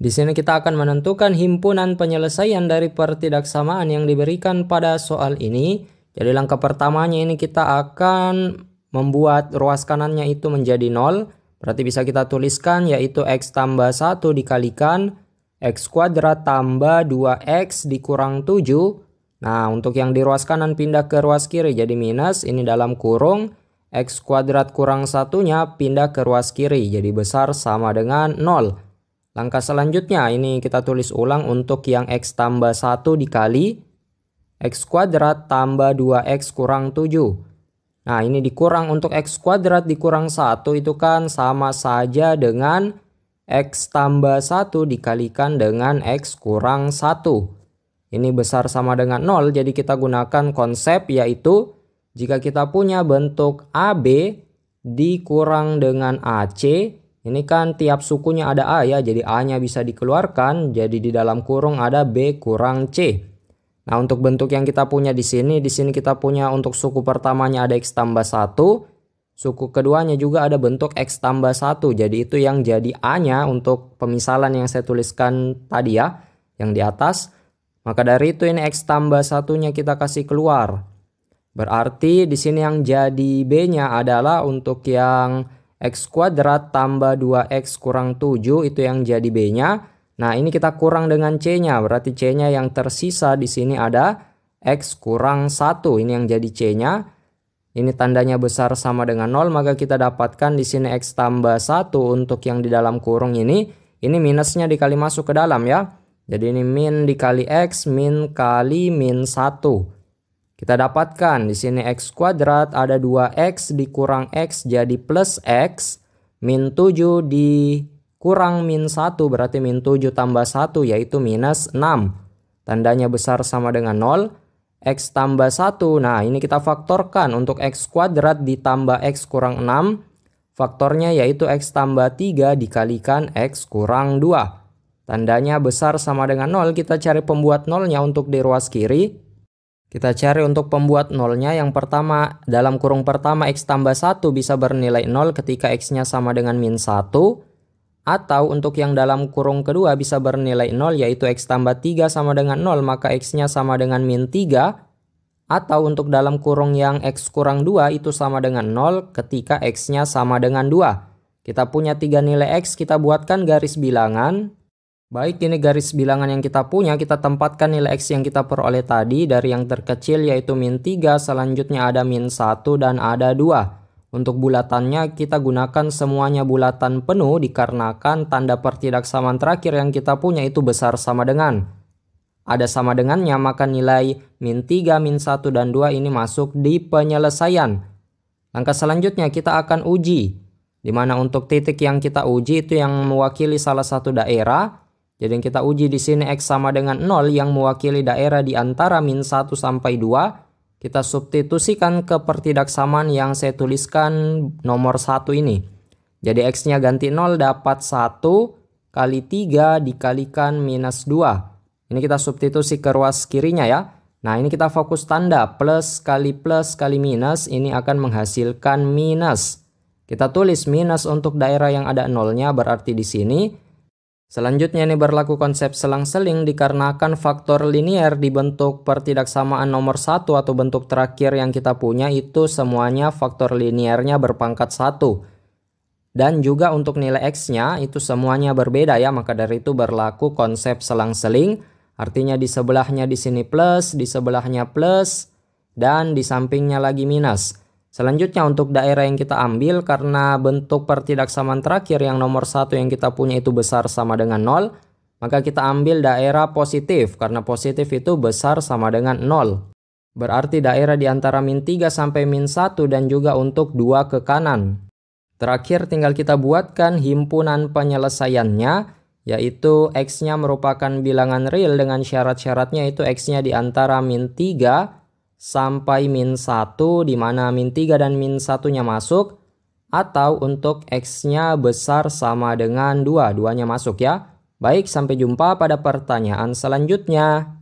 Di sini kita akan menentukan himpunan penyelesaian dari pertidaksamaan yang diberikan pada soal ini. Jadi langkah pertamanya ini kita akan membuat ruas kanannya itu menjadi nol. Berarti bisa kita tuliskan yaitu X tambah 1 dikalikan X kuadrat tambah 2X dikurang 7. Nah untuk yang di ruas kanan pindah ke ruas kiri jadi minus ini dalam kurung. X kuadrat kurang satunya pindah ke ruas kiri jadi besar sama dengan 0. Langkah selanjutnya ini kita tulis ulang untuk yang X tambah 1 dikali X kuadrat tambah 2X kurang 7. Nah ini dikurang untuk X kuadrat dikurang 1 itu kan sama saja dengan X tambah 1 dikalikan dengan X kurang 1. Ini besar sama dengan 0 jadi kita gunakan konsep yaitu jika kita punya bentuk AB dikurang dengan AC ini kan tiap sukunya ada A ya, jadi A-nya bisa dikeluarkan, jadi di dalam kurung ada B kurang C. Nah, untuk bentuk yang kita punya di sini, di sini kita punya untuk suku pertamanya ada X tambah 1, suku keduanya juga ada bentuk X tambah 1, jadi itu yang jadi A-nya untuk pemisalan yang saya tuliskan tadi ya, yang di atas. Maka dari itu ini X tambah satunya kita kasih keluar. Berarti di sini yang jadi B-nya adalah untuk yang X kuadrat tambah 2X kurang 7 itu yang jadi B-nya. Nah ini kita kurang dengan C-nya. Berarti C-nya yang tersisa di sini ada X kurang 1. Ini yang jadi C-nya. Ini tandanya besar sama dengan 0. Maka kita dapatkan di sini X tambah 1 untuk yang di dalam kurung ini. Ini minusnya dikali masuk ke dalam ya. Jadi ini min dikali X min kali min 1. Kita dapatkan di sini x kuadrat ada 2x dikurang x jadi plus x. Min 7 dikurang min 1 berarti min 7 tambah 1 yaitu minus 6. Tandanya besar sama dengan 0. X tambah 1. Nah ini kita faktorkan untuk x kuadrat ditambah x kurang 6. Faktornya yaitu x tambah 3 dikalikan x kurang 2. Tandanya besar sama dengan 0. Kita cari pembuat 0-nya untuk di ruas kiri. Kita cari untuk pembuat nolnya yang pertama dalam kurung pertama x tambah 1 bisa bernilai 0 ketika x-nya sama dengan min 1 atau untuk yang dalam kurung kedua bisa bernilai 0 yaitu x tambah 3 sama dengan 0 maka x-nya sama dengan min 3 atau untuk dalam kurung yang x kurang 2 itu sama dengan 0 ketika x-nya sama dengan 2. Kita punya tiga nilai x kita buatkan garis bilangan Baik, ini garis bilangan yang kita punya, kita tempatkan nilai X yang kita peroleh tadi dari yang terkecil yaitu min 3, selanjutnya ada min 1 dan ada 2. Untuk bulatannya kita gunakan semuanya bulatan penuh dikarenakan tanda pertidaksamaan terakhir yang kita punya itu besar sama dengan. Ada sama dengannya maka nilai min 3, min 1, dan 2 ini masuk di penyelesaian. Langkah selanjutnya kita akan uji. Di mana untuk titik yang kita uji itu yang mewakili salah satu daerah, jadi yang kita uji di sini X sama dengan 0 yang mewakili daerah di antara min 1 sampai 2. Kita substitusikan ke pertidaksamaan yang saya tuliskan nomor 1 ini. Jadi X-nya ganti 0 dapat 1 kali 3 dikalikan minus 2. Ini kita substitusi ke ruas kirinya ya. Nah ini kita fokus tanda plus kali plus kali minus ini akan menghasilkan minus. Kita tulis minus untuk daerah yang ada nolnya berarti di sini Selanjutnya ini berlaku konsep selang-seling dikarenakan faktor linier dibentuk pertidaksamaan nomor satu atau bentuk terakhir yang kita punya itu semuanya faktor liniernya berpangkat satu Dan juga untuk nilai X-nya itu semuanya berbeda ya maka dari itu berlaku konsep selang-seling artinya di sebelahnya di sini plus, di sebelahnya plus dan di sampingnya lagi minus. Selanjutnya untuk daerah yang kita ambil karena bentuk pertidaksamaan terakhir yang nomor satu yang kita punya itu besar sama dengan 0, maka kita ambil daerah positif karena positif itu besar sama dengan 0. Berarti daerah di antara min 3 sampai min 1 dan juga untuk 2 ke kanan. Terakhir tinggal kita buatkan himpunan penyelesaiannya yaitu x-nya merupakan bilangan real dengan syarat-syaratnya itu x-nya di antara min 3 sampai min 1 di mana min 3 dan min 1-nya masuk atau untuk X-nya besar sama dengan 2, 2 nya masuk ya. Baik, sampai jumpa pada pertanyaan selanjutnya.